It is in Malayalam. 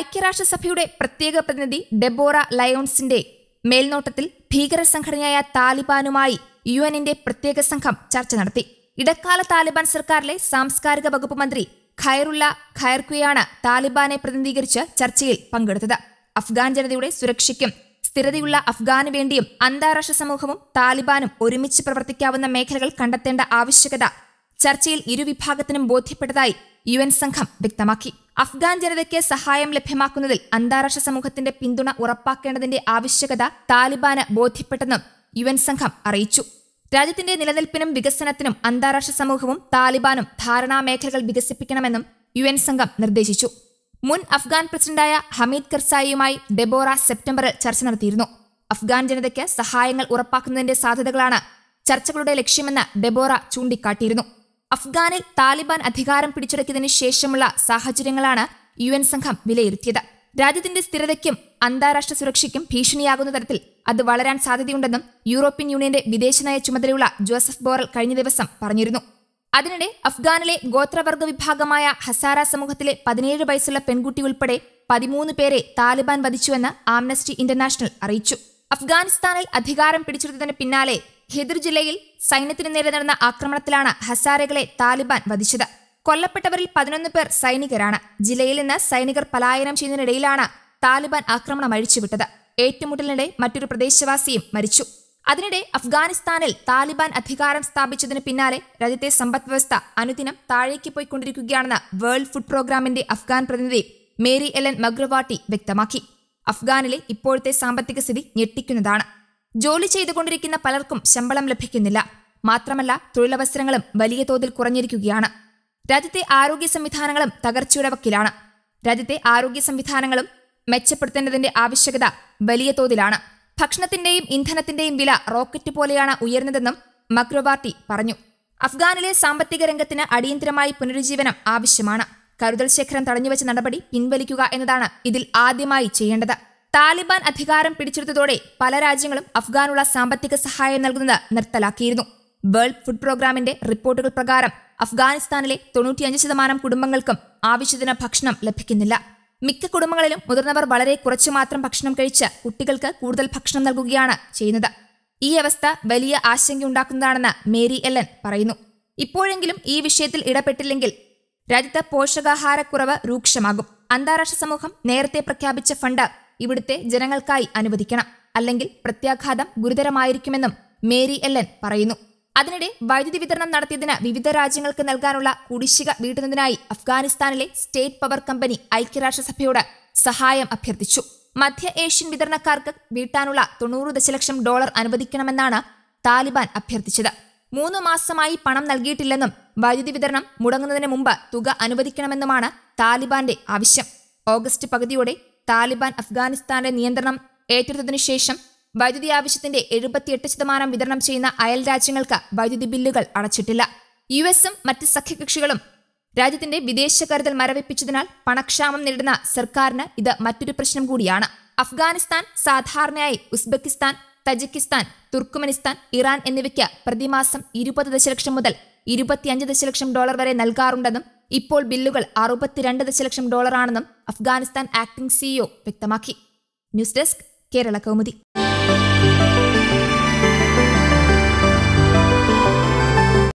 ഐക്യരാഷ്ട്രസഭയുടെ പ്രത്യേക പ്രതിനിധി ഡെബോറ ലയോൺസിന്റെ മേൽനോട്ടത്തിൽ ഭീകര സംഘടനയായ താലിബാനുമായി യു എന്നിന്റെ പ്രത്യേക സംഘം ചർച്ച നടത്തി ഇടക്കാല താലിബാൻ സർക്കാരിലെ സാംസ്കാരിക വകുപ്പ് മന്ത്രി ഖൈറുള്ള ഖൈർക്കുയാണ് താലിബാനെ പ്രതിനിധീകരിച്ച് ചർച്ചയിൽ പങ്കെടുത്തത് അഫ്ഗാൻ ജനതയുടെ സുരക്ഷയ്ക്കും സ്ഥിരതയുള്ള അഫ്ഗാനു വേണ്ടിയും അന്താരാഷ്ട്ര സമൂഹവും താലിബാനും ഒരുമിച്ച് പ്രവർത്തിക്കാവുന്ന മേഖലകൾ കണ്ടെത്തേണ്ട ആവശ്യകത ചർച്ചയിൽ ഇരുവിഭാഗത്തിനും ബോധ്യപ്പെട്ടതായി യു എൻ സംഘം വ്യക്തമാക്കി അഫ്ഗാൻ ജനതയ്ക്ക് സഹായം ലഭ്യമാക്കുന്നതിൽ അന്താരാഷ്ട്ര സമൂഹത്തിന്റെ പിന്തുണ ഉറപ്പാക്കേണ്ടതിന്റെ ആവശ്യകത താലിബാന് ബോധ്യപ്പെട്ടെന്നും യു എൻ സംഘം അറിയിച്ചു രാജ്യത്തിന്റെ നിലനിൽപ്പിനും വികസനത്തിനും അന്താരാഷ്ട്ര സമൂഹവും താലിബാനും ധാരണാ മേഖലകൾ വികസിപ്പിക്കണമെന്നും യു എൻ സംഘം നിർദ്ദേശിച്ചു മുൻ അഫ്ഗാൻ പ്രസിഡന്റായ ഹമീദ് കർസായിയുമായി ഡെബോറ സെപ്റ്റംബറിൽ ചർച്ച നടത്തിയിരുന്നു അഫ്ഗാൻ ജനതയ്ക്ക് സഹായങ്ങൾ ഉറപ്പാക്കുന്നതിന്റെ സാധ്യതകളാണ് ചർച്ചകളുടെ ലക്ഷ്യമെന്ന് ഡെബോറ ചൂണ്ടിക്കാട്ടിയിരുന്നു അഫ്ഗാനിൽ താലിബാൻ അധികാരം പിടിച്ചടക്കിയതിനു ശേഷമുള്ള സാഹചര്യങ്ങളാണ് യു എൻ സംഘം വിലയിരുത്തിയത് രാജ്യത്തിന്റെ സ്ഥിരതയ്ക്കും അന്താരാഷ്ട്ര സുരക്ഷയ്ക്കും ഭീഷണിയാകുന്ന തരത്തിൽ അത് വളരാൻ സാധ്യതയുണ്ടെന്നും യൂറോപ്യൻ യൂണിയന്റെ വിദേശനയ ചുമതലയുള്ള ജോസഫ് ബോറൽ കഴിഞ്ഞ ദിവസം പറഞ്ഞിരുന്നു അതിനിടെ അഫ്ഗാനിലെ ഗോത്രവർഗ വിഭാഗമായ ഹസാര സമൂഹത്തിലെ പതിനേഴ് വയസ്സുള്ള പെൺകുട്ടി ഉൾപ്പെടെ പതിമൂന്ന് പേരെ താലിബാൻ വധിച്ചുവെന്ന് ആംനസ്റ്റി ഇന്റർനാഷണൽ അറിയിച്ചു അഫ്ഗാനിസ്ഥാനിൽ അധികാരം പിടിച്ചെടുത്തതിന് പിന്നാലെ ഖെദർ ജില്ലയിൽ സൈന്യത്തിന് നേരെ നടന്ന ആക്രമണത്തിലാണ് ഹസാരകളെ താലിബാൻ വധിച്ചത് കൊല്ലപ്പെട്ടവരിൽ പതിനൊന്ന് പേർ സൈനികരാണ് ജില്ലയിൽ നിന്ന് സൈനികർ പലായനം ചെയ്യുന്നതിനിടയിലാണ് താലിബാൻ ആക്രമണം അഴിച്ചുവിട്ടത് ഏറ്റുമുട്ടലിനിടെ മറ്റൊരു പ്രദേശവാസിയും മരിച്ചു അതിനിടെ അഫ്ഗാനിസ്ഥാനിൽ താലിബാൻ അധികാരം സ്ഥാപിച്ചതിന് പിന്നാലെ രാജ്യത്തെ സമ്പദ് വ്യവസ്ഥ അനുദിനം താഴേക്ക് പോയിക്കൊണ്ടിരിക്കുകയാണെന്ന് വേൾഡ് ഫുഡ് പ്രോഗ്രാമിന്റെ അഫ്ഗാൻ പ്രതിനിധി മേരി എലൻ മഗ്രവാട്ടി വ്യക്തമാക്കി അഫ്ഗാനിലെ ഇപ്പോഴത്തെ സാമ്പത്തിക സ്ഥിതി ഞെട്ടിക്കുന്നതാണ് ജോലി ചെയ്തുകൊണ്ടിരിക്കുന്ന പലർക്കും ശമ്പളം ലഭിക്കുന്നില്ല മാത്രമല്ല തൊഴിലവസരങ്ങളും വലിയ തോതിൽ കുറഞ്ഞിരിക്കുകയാണ് രാജ്യത്തെ ആരോഗ്യ സംവിധാനങ്ങളും തകർച്ചയുടെ വക്കിലാണ് രാജ്യത്തെ ആരോഗ്യ സംവിധാനങ്ങളും മെച്ചപ്പെടുത്തേണ്ടതിന്റെ ആവശ്യകത വലിയ തോതിലാണ് ഭക്ഷണത്തിന്റെയും ഇന്ധനത്തിന്റെയും വില റോക്കറ്റ് പോലെയാണ് ഉയർന്നതെന്നും മക്രോബാർട്ടി പറഞ്ഞു അഫ്ഗാനിലെ സാമ്പത്തിക രംഗത്തിന് അടിയന്തരമായി പുനരുജ്ജീവനം ആവശ്യമാണ് കരുതൽ ശേഖരം തടഞ്ഞുവച്ച നടപടി പിൻവലിക്കുക എന്നതാണ് ഇതിൽ ആദ്യമായി ചെയ്യേണ്ടത് താലിബാൻ അധികാരം പിടിച്ചെടുത്തതോടെ പല രാജ്യങ്ങളും അഫ്ഗാനുള്ള സാമ്പത്തിക സഹായം നൽകുന്നത് നിർത്തലാക്കിയിരുന്നു വേൾഡ് ഫുഡ് പ്രോഗ്രാമിന്റെ റിപ്പോർട്ടുകൾ പ്രകാരം അഫ്ഗാനിസ്ഥാനിലെ തൊണ്ണൂറ്റിയഞ്ച് ശതമാനം കുടുംബങ്ങൾക്കും ആവശ്യത്തിന് ഭക്ഷണം ലഭിക്കുന്നില്ല മിക്ക കുടുംബങ്ങളിലും മുതിർന്നവർ വളരെ കുറച്ചു മാത്രം ഭക്ഷണം കഴിച്ച് കുട്ടികൾക്ക് കൂടുതൽ ഭക്ഷണം നൽകുകയാണ് ചെയ്യുന്നത് ഈ അവസ്ഥ വലിയ ആശങ്കയുണ്ടാക്കുന്നതാണെന്ന് മേരി എല്ലൻ പറയുന്നു ഇപ്പോഴെങ്കിലും ഈ വിഷയത്തിൽ ഇടപെട്ടില്ലെങ്കിൽ രാജ്യത്ത് പോഷകാഹാരക്കുറവ് രൂക്ഷമാകും അന്താരാഷ്ട്ര സമൂഹം നേരത്തെ പ്രഖ്യാപിച്ച ഫണ്ട് ഇവിടുത്തെ ജനങ്ങൾക്കായി അനുവദിക്കണം അല്ലെങ്കിൽ പ്രത്യാഘാതം ഗുരുതരമായിരിക്കുമെന്നും മേരി എല്ലൻ പറയുന്നു അതിനിടെ വൈദ്യുതി വിതരണം നടത്തിയതിന് വിവിധ രാജ്യങ്ങൾക്ക് നൽകാനുള്ള കുടിശ്ശിക വീട്ടുന്നതിനായി അഫ്ഗാനിസ്ഥാനിലെ സ്റ്റേറ്റ് പവർ കമ്പനി ഐക്യരാഷ്ട്രസഭയോട് സഹായം അഭ്യർത്ഥിച്ചു മധ്യ ഏഷ്യൻ വിതരണക്കാർക്ക് വീട്ടാനുള്ള തൊണ്ണൂറ് ദശലക്ഷം ഡോളർ അനുവദിക്കണമെന്നാണ് താലിബാൻ അഭ്യർത്ഥിച്ചത് മൂന്ന് മാസമായി പണം നൽകിയിട്ടില്ലെന്നും വൈദ്യുതി വിതരണം മുടങ്ങുന്നതിന് മുമ്പ് തുക അനുവദിക്കണമെന്നുമാണ് താലിബാന്റെ ആവശ്യം ഓഗസ്റ്റ് പകുതിയോടെ താലിബാൻ അഫ്ഗാനിസ്ഥാന്റെ നിയന്ത്രണം ഏറ്റെടുത്തതിനു ശേഷം വൈദ്യുതി ആവശ്യത്തിന്റെ എഴുപത്തിയെട്ട് ശതമാനം വിതരണം ചെയ്യുന്ന അയൽ രാജ്യങ്ങൾക്ക് വൈദ്യുതി ബില്ലുകൾ അടച്ചിട്ടില്ല യു എസും മറ്റ് സഖ്യകക്ഷികളും രാജ്യത്തിന്റെ വിദേശ കരുതൽ മരവിപ്പിച്ചതിനാൽ പണക്ഷാമം നേരിടുന്ന സർക്കാരിന് ഇത് മറ്റൊരു പ്രശ്നം കൂടിയാണ് അഫ്ഗാനിസ്ഥാൻ സാധാരണയായി ഉസ്ബെക്കിസ്ഥാൻ തജിക്കിസ്ഥാൻ തുർക്കുമെനിസ്ഥാൻ ഇറാൻ എന്നിവയ്ക്ക് പ്രതിമാസം ഇരുപത് ദശലക്ഷം മുതൽ ഇരുപത്തിയഞ്ച് ദശലക്ഷം ഡോളർ വരെ നൽകാറുണ്ടെന്നും ഇപ്പോൾ ബില്ലുകൾ അറുപത്തിരണ്ട് ദശലക്ഷം ഡോളറാണെന്നും അഫ്ഗാനിസ്ഥാൻ ആക്ടിംഗ് സിഇഒ വ്യക്തമാക്കി ന്യൂസ് ഡെസ്ക് കേരള കൗമുദി